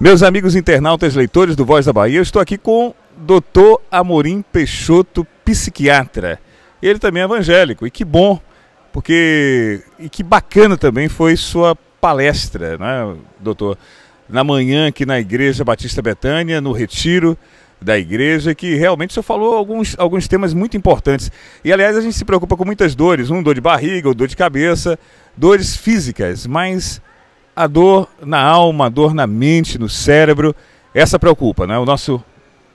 Meus amigos internautas, leitores do Voz da Bahia, eu estou aqui com Dr. Amorim Peixoto, psiquiatra. Ele também é evangélico, e que bom, porque e que bacana também foi sua palestra, né, doutor? Na manhã aqui na Igreja Batista Betânia, no retiro da igreja, que realmente senhor falou alguns, alguns temas muito importantes. E aliás, a gente se preocupa com muitas dores, um dor de barriga, ou dor de cabeça, dores físicas, mas a dor na alma, a dor na mente, no cérebro, essa preocupa, né? O nosso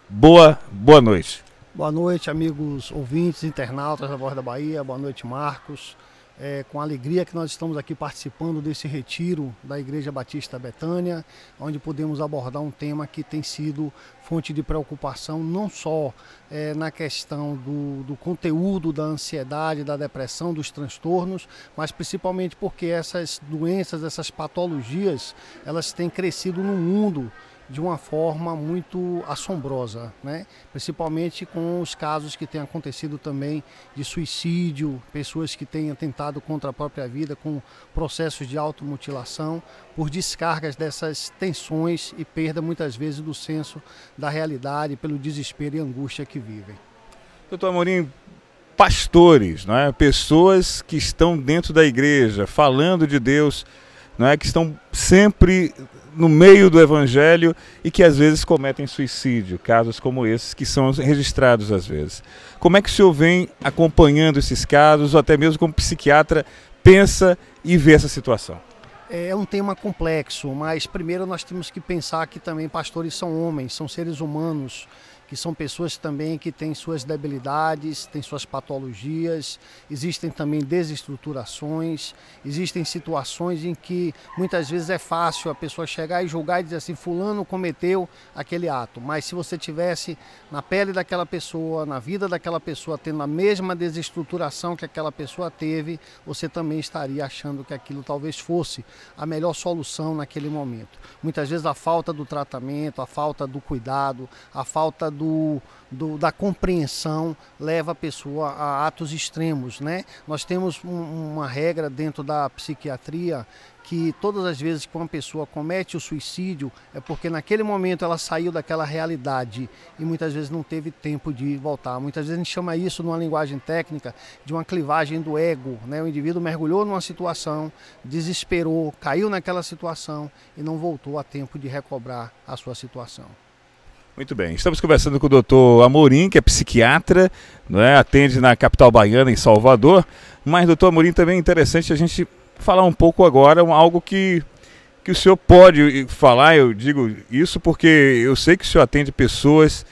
boa, boa noite. Boa noite, amigos ouvintes, internautas da Voz da Bahia. Boa noite, Marcos é, com alegria que nós estamos aqui participando desse retiro da Igreja Batista Betânia, onde podemos abordar um tema que tem sido fonte de preocupação não só é, na questão do, do conteúdo da ansiedade, da depressão, dos transtornos, mas principalmente porque essas doenças, essas patologias, elas têm crescido no mundo de uma forma muito assombrosa, né? principalmente com os casos que têm acontecido também de suicídio, pessoas que têm atentado contra a própria vida com processos de automutilação, por descargas dessas tensões e perda muitas vezes do senso da realidade pelo desespero e angústia que vivem. Doutor Amorim, pastores, é? pessoas que estão dentro da igreja falando de Deus não é que estão sempre no meio do evangelho e que às vezes cometem suicídio, casos como esses que são registrados às vezes. Como é que o senhor vem acompanhando esses casos, ou até mesmo como psiquiatra pensa e vê essa situação? É, é um tema complexo, mas primeiro nós temos que pensar que também pastores são homens, são seres humanos que são pessoas também que têm suas debilidades, têm suas patologias, existem também desestruturações, existem situações em que muitas vezes é fácil a pessoa chegar e julgar e dizer assim: Fulano cometeu aquele ato. Mas se você tivesse na pele daquela pessoa, na vida daquela pessoa, tendo a mesma desestruturação que aquela pessoa teve, você também estaria achando que aquilo talvez fosse a melhor solução naquele momento. Muitas vezes a falta do tratamento, a falta do cuidado, a falta do, do, da compreensão leva a pessoa a atos extremos. Né? Nós temos um, uma regra dentro da psiquiatria que todas as vezes que uma pessoa comete o suicídio é porque naquele momento ela saiu daquela realidade e muitas vezes não teve tempo de voltar. Muitas vezes a gente chama isso numa linguagem técnica de uma clivagem do ego, né? O indivíduo mergulhou numa situação, desesperou, caiu naquela situação e não voltou a tempo de recobrar a sua situação. Muito bem, estamos conversando com o doutor Amorim, que é psiquiatra, né? atende na capital baiana, em Salvador. Mas, doutor Amorim, também é interessante a gente falar um pouco agora algo que, que o senhor pode falar, eu digo isso porque eu sei que o senhor atende pessoas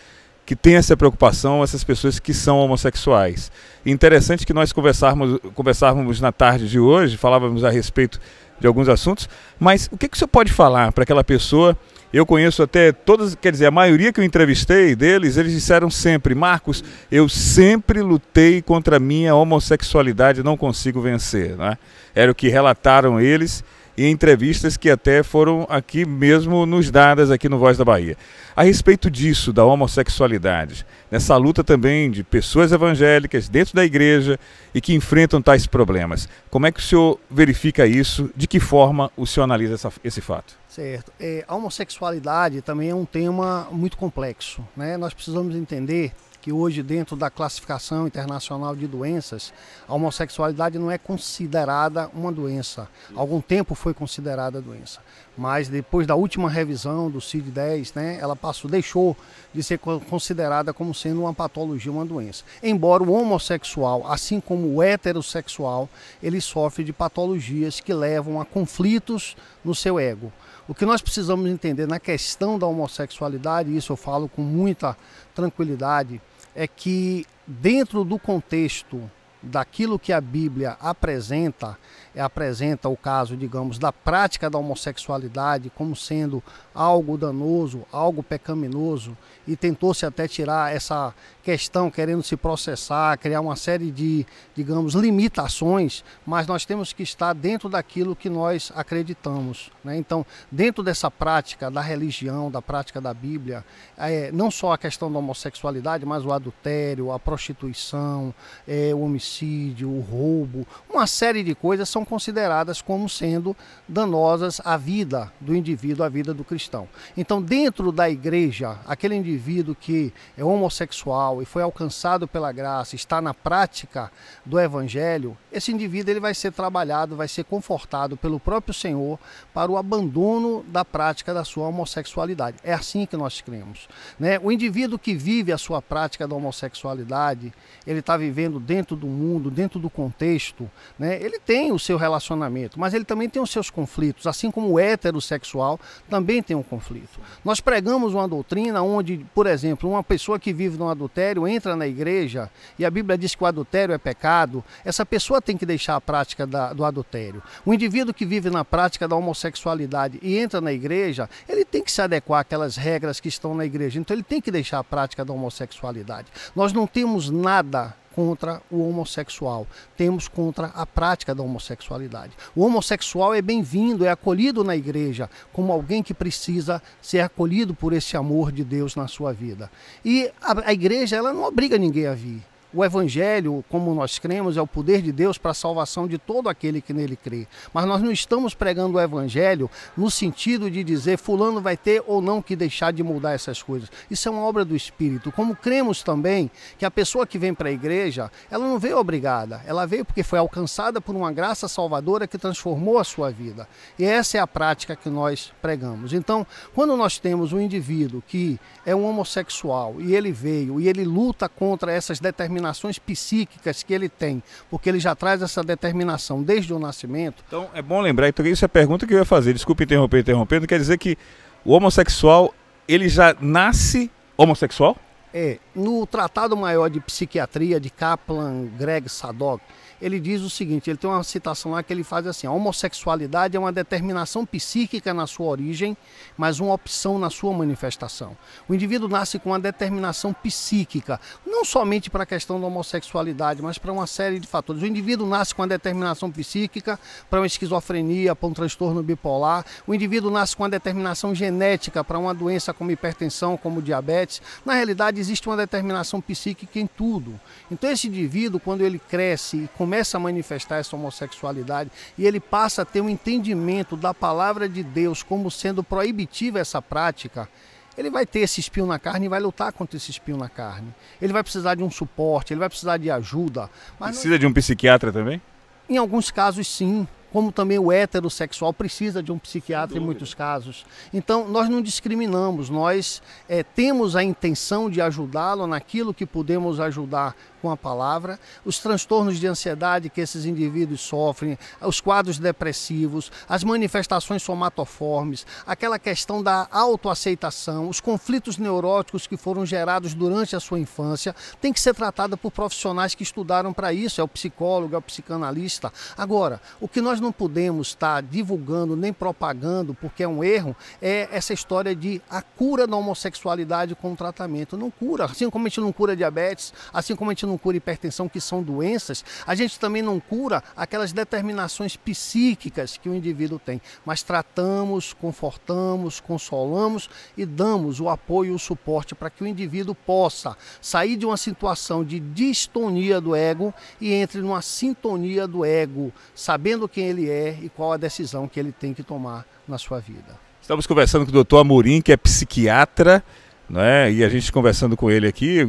que têm essa preocupação, essas pessoas que são homossexuais. interessante que nós conversarmos, conversarmos na tarde de hoje, falávamos a respeito de alguns assuntos, mas o que, que o senhor pode falar para aquela pessoa eu conheço até todas, quer dizer, a maioria que eu entrevistei deles, eles disseram sempre: Marcos, eu sempre lutei contra a minha homossexualidade, não consigo vencer. Né? Era o que relataram eles e entrevistas que até foram aqui mesmo nos dadas aqui no Voz da Bahia. A respeito disso, da homossexualidade, nessa luta também de pessoas evangélicas dentro da igreja e que enfrentam tais problemas, como é que o senhor verifica isso? De que forma o senhor analisa essa, esse fato? Certo. É, a homossexualidade também é um tema muito complexo. Né? Nós precisamos entender que hoje, dentro da classificação internacional de doenças, a homossexualidade não é considerada uma doença. Há algum tempo foi considerada doença, mas depois da última revisão do CID-10, né, ela passou, deixou de ser considerada como sendo uma patologia, uma doença. Embora o homossexual, assim como o heterossexual, ele sofre de patologias que levam a conflitos no seu ego. O que nós precisamos entender na questão da homossexualidade, e isso eu falo com muita tranquilidade, é que dentro do contexto daquilo que a Bíblia apresenta, é, apresenta o caso, digamos, da prática da homossexualidade como sendo algo danoso, algo pecaminoso, e tentou-se até tirar essa questão querendo se processar, criar uma série de, digamos, limitações, mas nós temos que estar dentro daquilo que nós acreditamos. Né? Então, dentro dessa prática da religião, da prática da Bíblia, é, não só a questão da homossexualidade, mas o adultério, a prostituição, é, o homicídio, homicídio, o roubo, uma série de coisas são consideradas como sendo danosas à vida do indivíduo, à vida do cristão. Então, dentro da igreja, aquele indivíduo que é homossexual e foi alcançado pela graça, está na prática do evangelho, esse indivíduo ele vai ser trabalhado, vai ser confortado pelo próprio Senhor para o abandono da prática da sua homossexualidade. É assim que nós cremos. Né? O indivíduo que vive a sua prática da homossexualidade, ele está vivendo dentro do mundo mundo, dentro do contexto, né, ele tem o seu relacionamento, mas ele também tem os seus conflitos, assim como o heterossexual também tem um conflito. Nós pregamos uma doutrina onde, por exemplo, uma pessoa que vive no adultério entra na igreja e a Bíblia diz que o adultério é pecado, essa pessoa tem que deixar a prática da, do adultério. O indivíduo que vive na prática da homossexualidade e entra na igreja, ele tem que se adequar àquelas regras que estão na igreja, então ele tem que deixar a prática da homossexualidade. Nós não temos nada contra o homossexual, temos contra a prática da homossexualidade. O homossexual é bem-vindo, é acolhido na igreja como alguém que precisa ser acolhido por esse amor de Deus na sua vida. E a, a igreja ela não obriga ninguém a vir. O Evangelho, como nós cremos, é o poder de Deus para a salvação de todo aquele que nele crê. Mas nós não estamos pregando o Evangelho no sentido de dizer fulano vai ter ou não que deixar de mudar essas coisas. Isso é uma obra do Espírito. Como cremos também que a pessoa que vem para a igreja, ela não veio obrigada, ela veio porque foi alcançada por uma graça salvadora que transformou a sua vida. E essa é a prática que nós pregamos. Então, quando nós temos um indivíduo que é um homossexual e ele veio e ele luta contra essas determinadas determinações psíquicas que ele tem, porque ele já traz essa determinação desde o nascimento. Então é bom lembrar, porque então, isso é a pergunta que eu ia fazer, desculpe interromper, interrompendo, quer dizer que o homossexual, ele já nasce homossexual? É, no Tratado Maior de Psiquiatria de Kaplan, Greg Sadok, ele diz o seguinte: ele tem uma citação lá que ele faz assim: a homossexualidade é uma determinação psíquica na sua origem, mas uma opção na sua manifestação. O indivíduo nasce com uma determinação psíquica, não somente para a questão da homossexualidade, mas para uma série de fatores. O indivíduo nasce com uma determinação psíquica para uma esquizofrenia, para um transtorno bipolar. O indivíduo nasce com uma determinação genética para uma doença como hipertensão, como diabetes. Na realidade, existe uma determinação psíquica em tudo. Então, esse indivíduo, quando ele cresce e começa começa a manifestar essa homossexualidade e ele passa a ter um entendimento da palavra de Deus como sendo proibitiva essa prática, ele vai ter esse espinho na carne e vai lutar contra esse espinho na carne. Ele vai precisar de um suporte, ele vai precisar de ajuda. Precisa não... de um psiquiatra também? Em alguns casos, sim como também o heterossexual precisa de um psiquiatra em muitos casos. Então, nós não discriminamos, nós é, temos a intenção de ajudá-lo naquilo que podemos ajudar, com a palavra, os transtornos de ansiedade que esses indivíduos sofrem, os quadros depressivos, as manifestações somatoformes, aquela questão da autoaceitação, os conflitos neuróticos que foram gerados durante a sua infância, tem que ser tratada por profissionais que estudaram para isso, é o psicólogo, é o psicanalista. Agora, o que nós não podemos estar tá divulgando nem propagando, porque é um erro, é essa história de a cura da homossexualidade com tratamento. Não cura, assim como a gente não cura diabetes, assim como a gente não não cura hipertensão, que são doenças, a gente também não cura aquelas determinações psíquicas que o indivíduo tem, mas tratamos, confortamos, consolamos e damos o apoio e o suporte para que o indivíduo possa sair de uma situação de distonia do ego e entre numa sintonia do ego, sabendo quem ele é e qual a decisão que ele tem que tomar na sua vida. Estamos conversando com o doutor Amorim, que é psiquiatra né? E a gente conversando com ele aqui,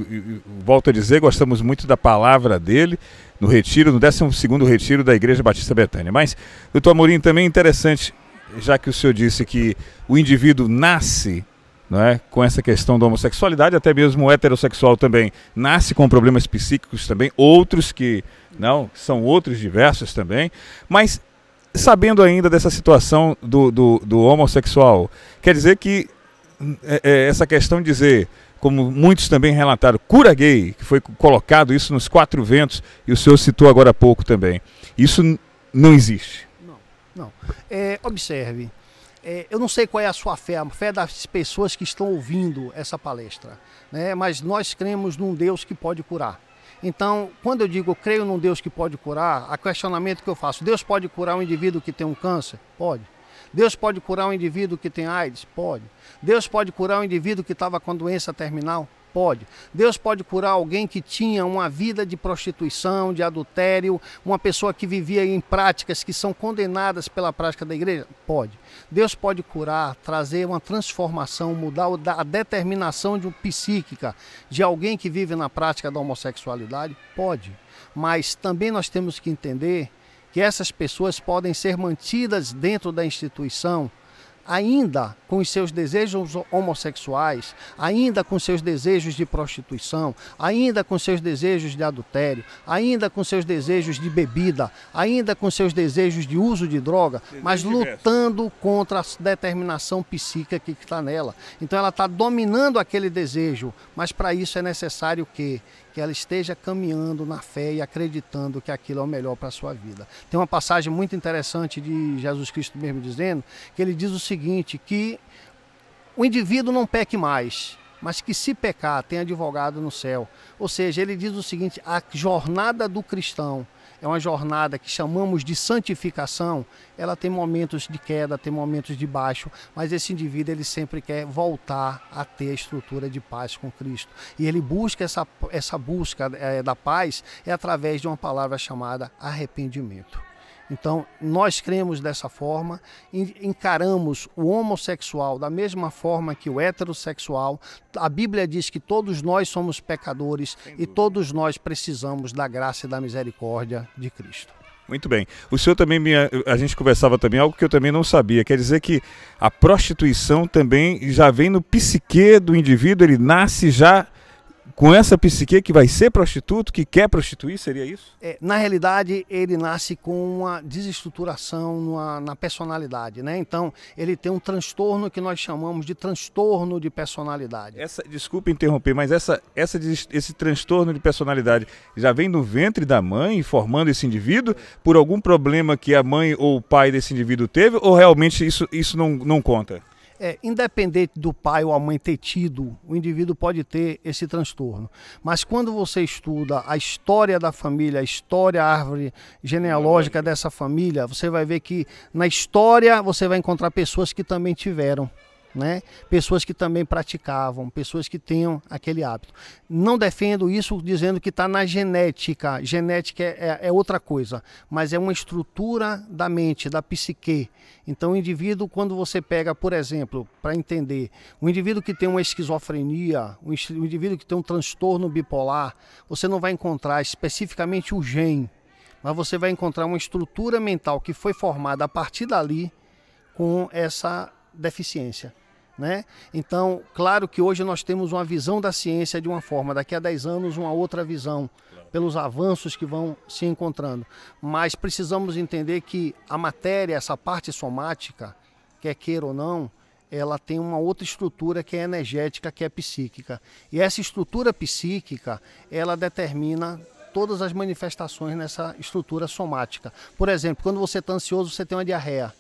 volto a dizer, gostamos muito da palavra dele no retiro, no 12º retiro da Igreja Batista Betânia. Mas, doutor Amorim, também é interessante, já que o senhor disse que o indivíduo nasce né, com essa questão da homossexualidade, até mesmo o heterossexual também nasce com problemas psíquicos também, outros que não, são outros diversos também, mas sabendo ainda dessa situação do, do, do homossexual, quer dizer que é, é, essa questão de dizer, como muitos também relataram, cura gay, que foi colocado isso nos quatro ventos, e o senhor citou agora há pouco também. Isso não existe. Não, não. É, observe, é, eu não sei qual é a sua fé, a fé das pessoas que estão ouvindo essa palestra, né? mas nós cremos num Deus que pode curar. Então, quando eu digo creio num Deus que pode curar, a questionamento que eu faço, Deus pode curar um indivíduo que tem um câncer? Pode. Deus pode curar um indivíduo que tem AIDS? Pode. Deus pode curar um indivíduo que estava com doença terminal? Pode. Deus pode curar alguém que tinha uma vida de prostituição, de adultério, uma pessoa que vivia em práticas que são condenadas pela prática da igreja? Pode. Deus pode curar, trazer uma transformação, mudar a determinação de um psíquica de alguém que vive na prática da homossexualidade? Pode. Mas também nós temos que entender que essas pessoas podem ser mantidas dentro da instituição, ainda com os seus desejos homossexuais, ainda com seus desejos de prostituição, ainda com seus desejos de adultério, ainda com seus desejos de bebida, ainda com seus desejos de uso de droga, mas lutando contra a determinação psíquica que está nela. Então ela está dominando aquele desejo, mas para isso é necessário que que ela esteja caminhando na fé e acreditando que aquilo é o melhor para a sua vida. Tem uma passagem muito interessante de Jesus Cristo mesmo dizendo que ele diz o seguinte: que o indivíduo não peque mais, mas que se pecar, tem advogado no céu. Ou seja, ele diz o seguinte: a jornada do cristão é uma jornada que chamamos de santificação, ela tem momentos de queda, tem momentos de baixo, mas esse indivíduo ele sempre quer voltar a ter a estrutura de paz com Cristo. E ele busca essa, essa busca é, da paz é através de uma palavra chamada arrependimento. Então, nós cremos dessa forma, encaramos o homossexual da mesma forma que o heterossexual. A Bíblia diz que todos nós somos pecadores e todos nós precisamos da graça e da misericórdia de Cristo. Muito bem. O senhor também me, a gente conversava também algo que eu também não sabia. Quer dizer que a prostituição também já vem no psique do indivíduo, ele nasce já com essa psique que vai ser prostituto, que quer prostituir, seria isso? É, na realidade, ele nasce com uma desestruturação numa, na personalidade, né? Então, ele tem um transtorno que nós chamamos de transtorno de personalidade. Essa, desculpa interromper, mas essa, essa, esse transtorno de personalidade já vem do ventre da mãe, formando esse indivíduo, por algum problema que a mãe ou o pai desse indivíduo teve, ou realmente isso, isso não, não conta? é, independente do pai ou a mãe ter tido, o indivíduo pode ter esse transtorno. Mas quando você estuda a história da família, a história, a árvore genealógica dessa família, você vai ver que na história você vai encontrar pessoas que também tiveram né? pessoas que também praticavam, pessoas que tenham aquele hábito. Não defendo isso dizendo que está na genética. Genética é, é, é, outra coisa, mas é uma estrutura da mente, da psique. Então, o indivíduo, quando você pega, por exemplo, para entender, um indivíduo que tem uma esquizofrenia, um indivíduo que tem um transtorno bipolar, você não vai encontrar especificamente o gene, mas você vai encontrar uma estrutura mental que foi formada a partir dali com essa deficiência. Né? Então, claro que hoje nós temos uma visão da ciência de uma forma, daqui a 10 anos, uma outra visão, pelos avanços que vão se encontrando. Mas precisamos entender que a matéria, essa parte somática, quer queira ou não, ela tem uma outra estrutura que é energética, que é psíquica. E essa estrutura psíquica, ela determina todas as manifestações nessa estrutura somática. Por exemplo, quando você está ansioso, você tem uma diarreia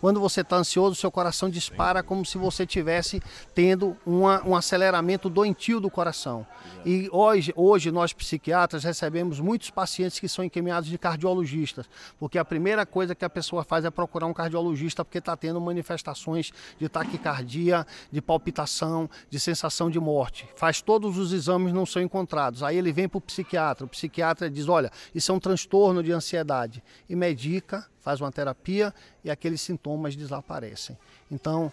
quando você está ansioso, seu coração dispara como se você tivesse tendo uma, um aceleramento doentio do coração. E hoje, hoje nós psiquiatras recebemos muitos pacientes que são encaminhados de cardiologistas, porque a primeira coisa que a pessoa faz é procurar um cardiologista porque está tendo manifestações de taquicardia, de palpitação, de sensação de morte. Faz todos os exames não são encontrados. Aí ele vem para o psiquiatra. O psiquiatra diz: olha, isso é um transtorno de ansiedade e medica faz uma terapia e aqueles sintomas desaparecem. Então,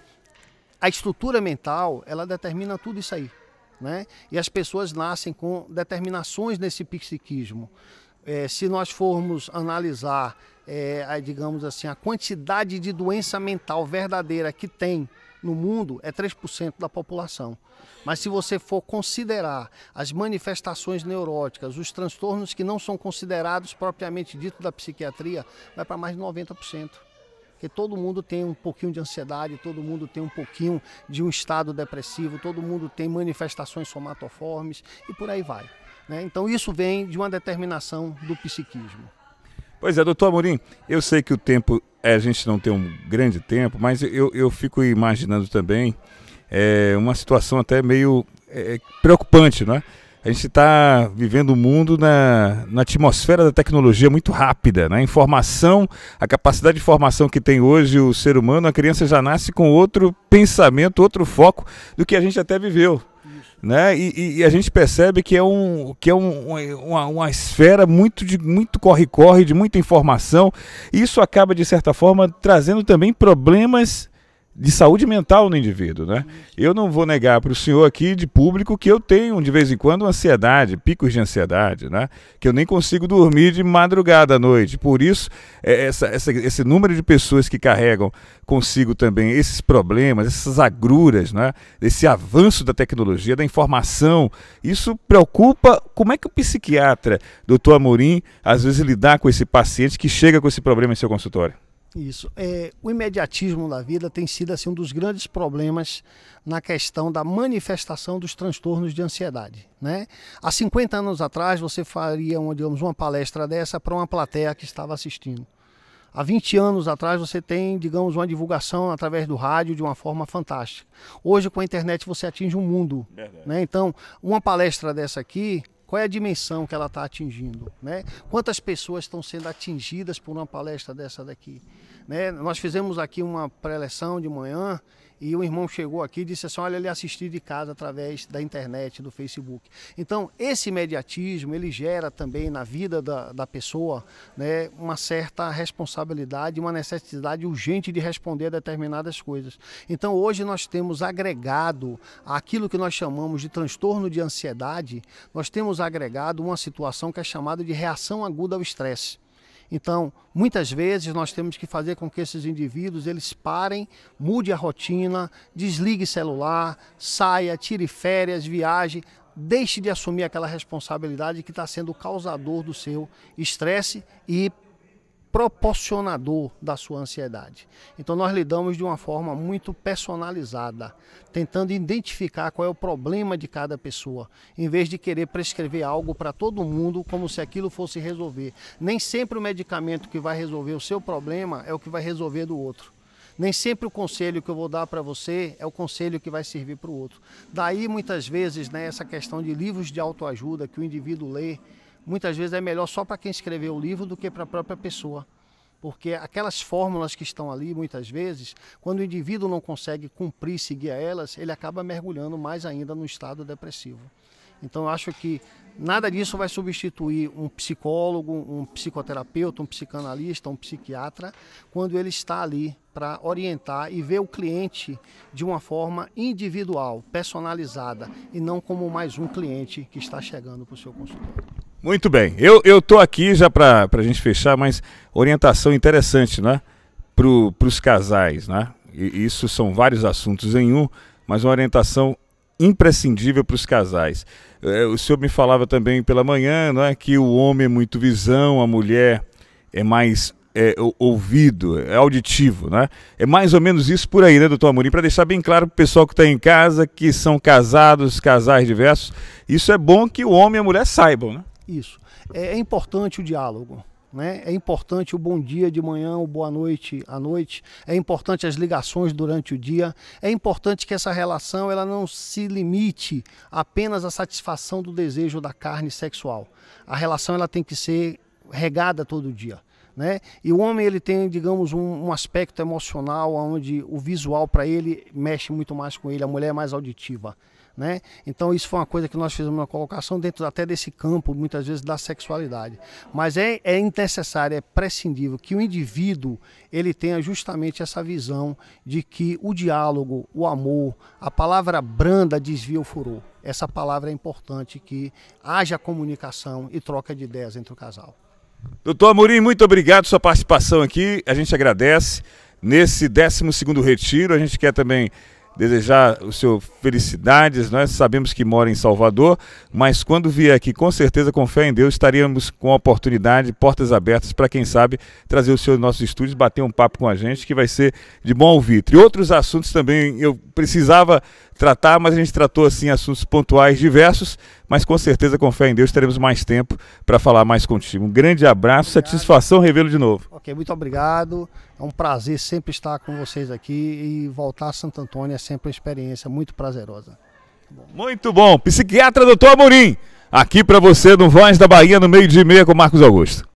a estrutura mental, ela determina tudo isso aí. Né? E as pessoas nascem com determinações nesse psiquismo. É, se nós formos analisar, é, a, digamos assim, a quantidade de doença mental verdadeira que tem no mundo é 3% da população. Mas se você for considerar as manifestações neuróticas, os transtornos que não são considerados propriamente dito da psiquiatria, vai para mais de 90%. Porque todo mundo tem um pouquinho de ansiedade, todo mundo tem um pouquinho de um estado depressivo, todo mundo tem manifestações somatoformes e por aí vai. Né? Então isso vem de uma determinação do psiquismo. Pois é, doutor Amorim, eu sei que o tempo é, a gente não tem um grande tempo, mas eu, eu fico imaginando também é, uma situação até meio é, preocupante, não é? A gente está vivendo o um mundo na, na atmosfera da tecnologia muito rápida. Né? A informação, a capacidade de formação que tem hoje o ser humano, a criança já nasce com outro pensamento, outro foco do que a gente até viveu né? E, e, a gente percebe que é, um, que é um, uma, uma esfera muito de muito corre-corre, de muita informação. Isso acaba, de certa forma, trazendo também problemas de saúde mental no indivíduo, né? Eu não vou negar para o senhor aqui de público que eu tenho de vez em quando ansiedade, picos de ansiedade, né? Que eu nem consigo dormir de madrugada à noite. Por isso, é, essa, essa, esse número de pessoas que carregam consigo também esses problemas, essas agruras, né? Esse avanço da tecnologia, da informação, isso preocupa. Como é que o psiquiatra, doutor Amorim, às vezes lidar com esse paciente que chega com esse problema em seu consultório? Isso. É, o imediatismo da vida tem sido assim, um dos grandes problemas na questão da manifestação dos transtornos de ansiedade. Né? Há 50 anos atrás, você faria uma, digamos, uma palestra dessa para uma plateia que estava assistindo. Há 20 anos atrás você tem, digamos, uma divulgação através do rádio de uma forma fantástica. Hoje com a internet você atinge um mundo, né? Então, uma palestra dessa aqui, qual é a dimensão que ela está atingindo, né? Quantas pessoas estão sendo atingidas por uma palestra dessa daqui? Né? Nós fizemos aqui uma preleção de manhã e o irmão chegou aqui e disse assim: olha, ele assistiu de casa através da internet, do Facebook. Então, esse mediatismo ele gera também na vida da, da pessoa né, uma certa responsabilidade, uma necessidade urgente de responder a determinadas coisas. Então, hoje nós temos agregado aquilo que nós chamamos de transtorno de ansiedade, nós temos agregado uma situação que é chamada de reação aguda ao estresse. Então, muitas vezes nós temos que fazer com que esses indivíduos eles parem, mude a rotina, desligue celular, saia, tire férias, viaje, deixe de assumir aquela responsabilidade que está sendo o causador do seu estresse e proporcionador da sua ansiedade. Então nós lidamos de uma forma muito personalizada, tentando identificar qual é o problema de cada pessoa, em vez de querer prescrever algo para todo mundo como se aquilo fosse resolver. Nem sempre o medicamento que vai resolver o seu problema é o que vai resolver do outro. Nem sempre o conselho que eu vou dar para você é o conselho que vai servir para o outro. Daí, muitas vezes, né, essa questão de livros de autoajuda que o indivíduo lê muitas vezes é melhor só para quem escreveu o livro do que para a própria pessoa. Porque aquelas fórmulas que estão ali, muitas vezes, quando o indivíduo não consegue cumprir, seguir a elas, ele acaba mergulhando mais ainda no estado depressivo. Então, eu acho que nada disso vai substituir um psicólogo, um psicoterapeuta, um psicanalista, um psiquiatra, quando ele está ali para orientar e ver o cliente de uma forma individual, personalizada, e não como mais um cliente que está chegando para o seu consultório. Muito bem. Eu, eu tô aqui já para a gente fechar, mas orientação interessante, né? Para os casais, né? E isso são vários assuntos em um, mas uma orientação imprescindível para os casais. É, o senhor me falava também pela manhã é, que o homem é muito visão, a mulher é mais é, ouvido, é auditivo. Né? É mais ou menos isso por aí, né, doutor Amorim? Para deixar bem claro para o pessoal que está em casa, que são casados, casais diversos, isso é bom que o homem e a mulher saibam, né? isso. É, é importante o diálogo. Né? É importante o bom dia de manhã, o boa noite à noite. É importante as ligações durante o dia. É importante que essa relação ela não se limite apenas à satisfação do desejo da carne sexual. A relação ela tem que ser regada todo dia. Né? E o homem ele tem, digamos, um, um aspecto emocional onde o visual para ele mexe muito mais com ele, a mulher é mais auditiva. Né? Então isso foi uma coisa que nós fizemos uma colocação dentro até desse campo, muitas vezes, da sexualidade. Mas é, é necessário, é prescindível que o indivíduo ele tenha justamente essa visão de que o diálogo, o amor, a palavra branda desvia o furor. Essa palavra é importante que haja comunicação e troca de ideias entre o casal. Doutor Amorim, muito obrigado pela sua participação aqui. A gente agradece. Nesse 12 segundo retiro, a gente quer também desejar o senhor felicidades. Nós né? sabemos que mora em Salvador, mas quando vier aqui, com certeza, com fé em Deus, estaríamos com a oportunidade, portas abertas para quem sabe trazer o senhor nos nossos estúdios, bater um papo com a gente, que vai ser de bom ouvir. E outros assuntos também eu precisava tratar, mas a gente tratou assim assuntos pontuais diversos, mas com certeza, com fé em Deus, teremos mais tempo para falar mais contigo. Um grande abraço, obrigado. satisfação revê-lo de novo. Ok, muito obrigado. É um prazer sempre estar com vocês aqui e voltar a Santo Antônio é sempre uma experiência muito prazerosa. Muito bom. Psiquiatra Doutor Amorim, aqui para você no Voz da Bahia, no meio-dia e meia com Marcos Augusto.